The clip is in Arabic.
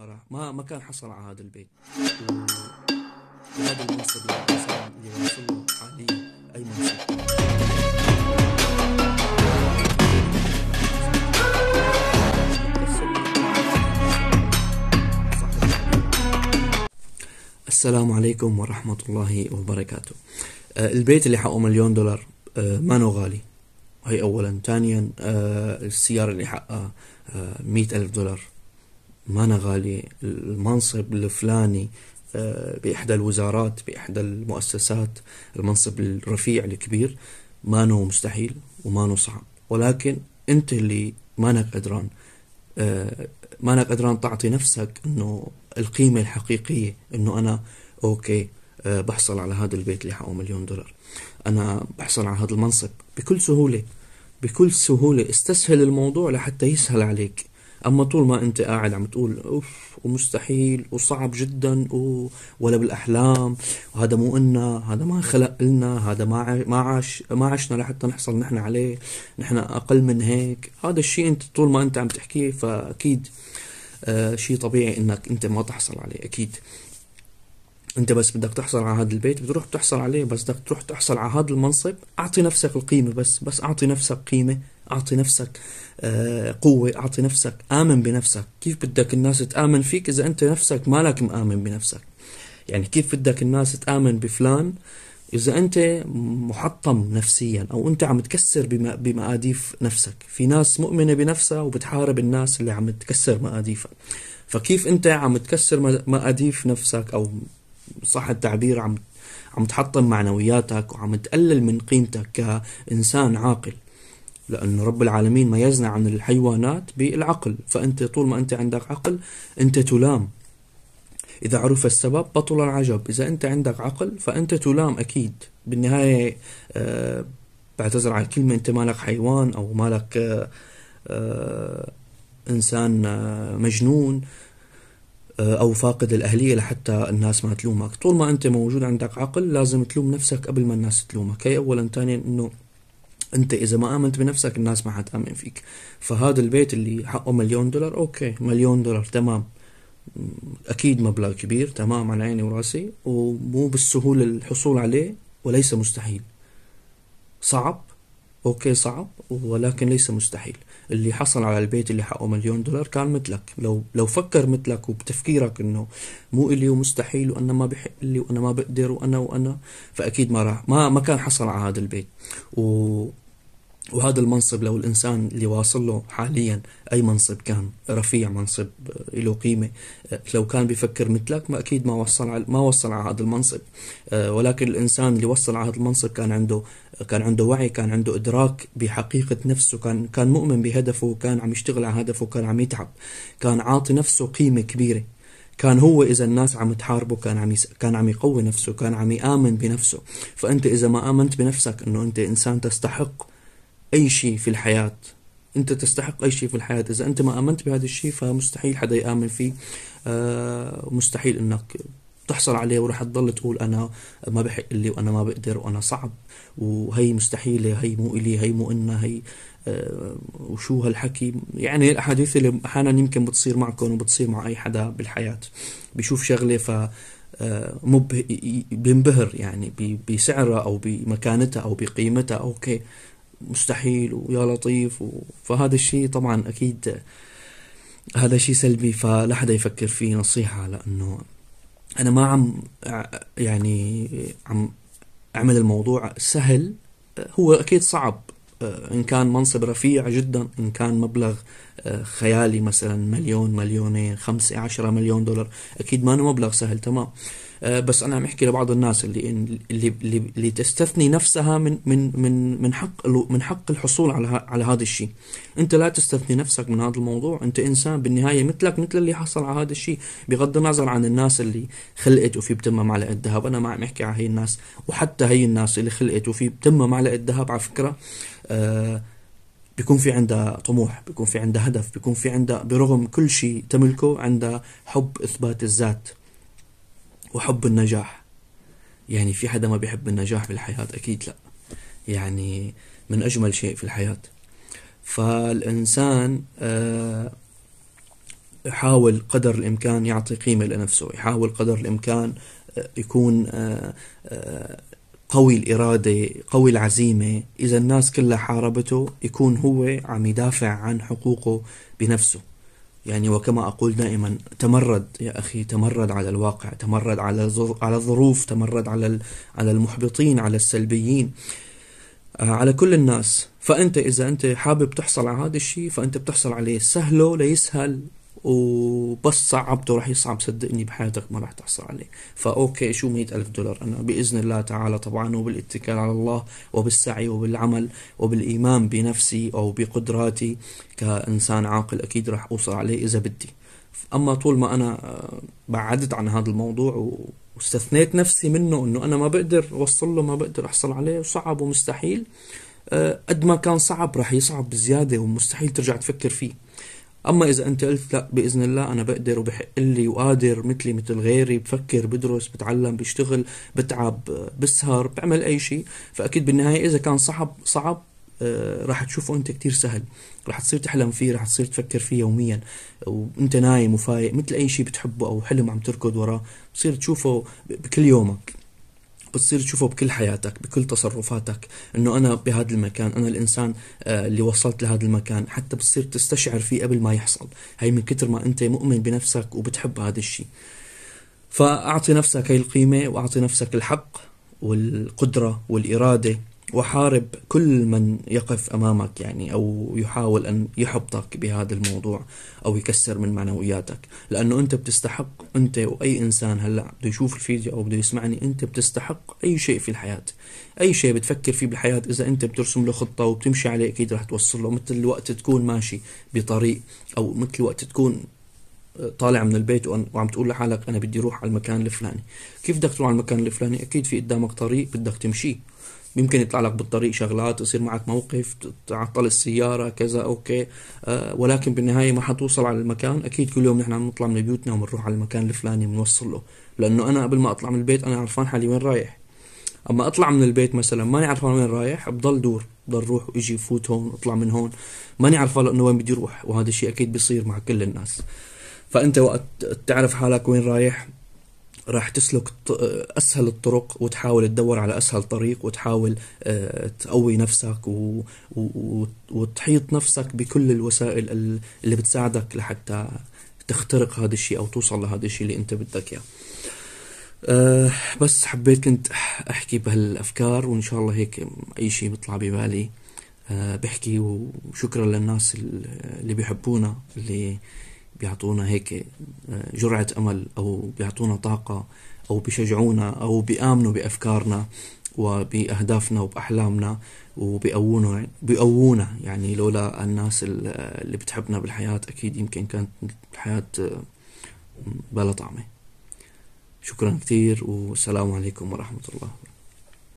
ما راح ما ما كان حصل على هذا البيت وهذا المنصب اللي واصل حاليا اي منصب السلام عليكم ورحمة الله وبركاته آه، البيت اللي حقه مليون دولار آه، ما غالي هي أولا ثانيا آه، السيارة اللي حقها مئة ألف دولار ما أنا غالي المنصب الفلاني آه، بإحدى الوزارات بإحدى المؤسسات المنصب الرفيع الكبير ما نو مستحيل وما نو صعب ولكن أنت اللي ما أنا قدران آه، ما أنا قدران تعطي نفسك أنه القيمة الحقيقية أنه أنا أوكي آه، بحصل على هذا البيت اللي حقه مليون دولار أنا بحصل على هذا المنصب بكل سهولة بكل سهولة استسهل الموضوع لحتى يسهل عليك اما طول ما انت قاعد عم تقول اوف ومستحيل وصعب جدا ولا بالاحلام وهذا مو إلنا هذا ما خلق لنا هذا ما ما عاش ما عشنا لحتى نحصل نحن عليه نحن اقل من هيك هذا الشيء انت طول ما انت عم تحكيه فاكيد آه شيء طبيعي انك انت ما تحصل عليه اكيد انت بس بدك تحصل على هذا البيت بتروح بتحصل عليه بس بدك تروح تحصل على هذا المنصب اعطي نفسك القيمه بس بس اعطي نفسك قيمه اعطي نفسك آه، قوه اعطي نفسك امن بنفسك كيف بدك الناس تامن فيك اذا انت نفسك مالك مامن بنفسك يعني كيف بدك الناس تامن بفلان اذا انت محطم نفسيا او انت عم تكسر بمقاديف نفسك في ناس مؤمنه بنفسها وبتحارب الناس اللي عم تكسر مقاديفها فكيف انت عم تكسر مقاديف نفسك او صح التعبير عم عم تحطم معنوياتك وعم تقلل من قيمتك كإنسان عاقل لأن رب العالمين ميزنا عن الحيوانات بالعقل فأنت طول ما أنت عندك عقل أنت تلام إذا عرف السبب بطل العجب إذا أنت عندك عقل فأنت تلام أكيد بالنهاية آه، بعتذر على الكلمة أنت مالك حيوان أو مالك آه، آه، إنسان مجنون او فاقد الاهليه لحتى الناس ما تلومك طول ما انت موجود عندك عقل لازم تلوم نفسك قبل ما الناس تلومك هي اولا ثانيا انه انت اذا ما امنت بنفسك الناس ما حتامن فيك فهذا البيت اللي حقه مليون دولار اوكي مليون دولار تمام اكيد مبلغ كبير تمام على عيني وراسي ومو بالسهوله الحصول عليه وليس مستحيل صعب اوكي صعب ولكن ليس مستحيل اللي حصل على البيت اللي حقه مليون دولار كان مثلك لو لو فكر مثلك وبتفكيرك انه مو الي ومستحيل وانا ما بحق لي وانا ما بقدر وانا وانا فاكيد ما راح ما ما كان حصل على هذا البيت و وهذا المنصب لو الإنسان اللي واصل له حاليا أي منصب كان رفيع منصب آه، له قيمة آه، لو كان بيفكر مثلك ما أكيد ما وصل على ما وصل على هذا المنصب آه، ولكن الإنسان اللي وصل على هذا المنصب كان عنده كان عنده وعي كان عنده إدراك بحقيقة نفسه كان كان مؤمن بهدفه كان عم يشتغل على هدفه كان عم يتعب كان عاطي نفسه قيمة كبيرة كان هو اذا الناس عم تحاربه كان عم يس... كان عم يقوي نفسه كان عم يامن بنفسه فانت اذا ما امنت بنفسك انه انت انسان تستحق أي شيء في الحياة أنت تستحق أي شيء في الحياة إذا أنت ما آمنت بهذا الشيء فمستحيل حدا يآمن فيه آه مستحيل أنك تحصل عليه وراح تضل تقول انا ما بحق لي وانا ما بقدر وانا صعب وهي مستحيله هي مو الي هي مو إنا هي أه وشو هالحكي يعني الاحاديث اللي احيانا يمكن بتصير معكم وبتصير مع اي حدا بالحياه بيشوف شغله ف آه، بينبهر يعني بسعرها او بمكانتها او بقيمتها اوكي مستحيل ويا لطيف و... فهذا الشيء طبعا اكيد هذا شيء سلبي فلا حدا يفكر فيه نصيحة لأنه أنا ما عم يعني عم أعمل الموضوع سهل هو أكيد صعب إن كان منصب رفيع جدا إن كان مبلغ خيالي مثلا مليون مليونين خمسة عشرة مليون دولار أكيد ما أنه مبلغ سهل تمام آه، بس انا عم احكي لبعض الناس اللي اللي اللي, اللي تستثني نفسها من من من من حق من حق الحصول على على هذا الشيء انت لا تستثني نفسك من هذا الموضوع انت انسان بالنهايه مثلك مثل اللي حصل على هذا الشيء بغض النظر عن الناس اللي خلقت وفي بتمها معلقه ذهب انا ما عم احكي على هي الناس وحتى هي الناس اللي خلقت وفي بتمها معلقه ذهب على فكره آه بيكون في عندها طموح بيكون في عندها هدف بيكون في عندها برغم كل شيء تملكه عندها حب إثبات الذات وحب النجاح يعني في حدا ما بيحب النجاح بالحياة أكيد لا يعني من أجمل شيء في الحياة فالإنسان آه، يحاول قدر الإمكان يعطي قيمة لنفسه يحاول قدر الإمكان آه، يكون آه، قوي الإرادة قوي العزيمة إذا الناس كلها حاربته يكون هو عم يدافع عن حقوقه بنفسه يعني وكما أقول دائما تمرد يا أخي تمرد على الواقع تمرد على على الظروف تمرد على على المحبطين على السلبيين آه، على كل الناس فأنت إذا أنت حابب تحصل على هذا الشيء فأنت بتحصل عليه سهله ليسهل وبس صعبته رح يصعب صدقني بحياتك ما رح تحصل عليه فأوكي شو مئة ألف دولار أنا بإذن الله تعالى طبعا وبالاتكال على الله وبالسعي وبالعمل وبالإيمان بنفسي أو بقدراتي كإنسان عاقل أكيد رح أوصل عليه إذا بدي أما طول ما أنا آه، بعدت عن هذا الموضوع واستثنيت نفسي منه أنه أنا ما بقدر أوصل له ما بقدر أحصل عليه وصعب ومستحيل آه، قد ما كان صعب رح يصعب بزيادة ومستحيل ترجع تفكر فيه اما اذا انت قلت لا باذن الله انا بقدر وبحق لي وقادر مثلي مثل غيري بفكر بدرس بتعلم بشتغل بتعب بسهر بعمل اي شيء فاكيد بالنهايه اذا كان صعب صعب آه، راح تشوفه انت كتير سهل راح تصير تحلم فيه راح تصير تفكر فيه يوميا وانت نايم وفايق مثل اي شيء بتحبه او حلم عم تركض وراه بتصير تشوفه بكل يومك بتصير تشوفه بكل حياتك بكل تصرفاتك انه انا بهذا المكان انا الانسان آه، اللي وصلت لهذا المكان حتى بتصير تستشعر فيه قبل ما يحصل هي من كتر ما انت مؤمن بنفسك وبتحب هذا الشيء فاعطي نفسك هي القيمه واعطي نفسك الحق والقدره والاراده وحارب كل من يقف امامك يعني او يحاول ان يحبطك بهذا الموضوع او يكسر من معنوياتك لانه انت بتستحق انت واي انسان هلا بده يشوف الفيديو او بده يسمعني انت بتستحق اي شيء في الحياه اي شيء بتفكر فيه بالحياه اذا انت بترسم له خطه وبتمشي عليه اكيد رح توصل له مثل الوقت تكون ماشي بطريق او مثل وقت تكون طالع من البيت وعم تقول لحالك انا بدي اروح على المكان الفلاني كيف بدك تروح على المكان الفلاني اكيد في قدامك طريق بدك تمشيه ممكن يطلع لك بالطريق شغلات يصير معك موقف تعطل السياره كذا اوكي أه ولكن بالنهايه ما حتوصل على المكان اكيد كل يوم نحن عم نطلع من بيوتنا وبنروح على المكان الفلاني بنوصل له لانه انا قبل ما اطلع من البيت انا عرفان حالي وين رايح اما اطلع من البيت مثلا ماني عرفان وين رايح بضل دور بضل روح واجي فوت هون اطلع من هون ماني عرفان لانه وين بدي اروح وهذا الشيء اكيد بيصير مع كل الناس فانت وقت تعرف حالك وين رايح راح تسلك اسهل الطرق وتحاول تدور على اسهل طريق وتحاول آه، تقوي نفسك وتحيط نفسك بكل الوسائل اللي بتساعدك لحتى تخترق هذا الشيء او توصل لهذا الشيء اللي انت بدك اياه أه بس حبيت كنت احكي بهالافكار وان شاء الله هيك اي شيء بيطلع ببالي أه بحكي وشكرا للناس اللي بيحبونا اللي بيعطونا هيك آه، جرعة أمل أو بيعطونا طاقة أو بيشجعونا أو بيآمنوا بأفكارنا وبأهدافنا وبأحلامنا وبيقوونا يعني لولا الناس اللي بتحبنا بالحياة أكيد يمكن كانت الحياة آه، بلا طعمة شكرا كثير والسلام عليكم ورحمة الله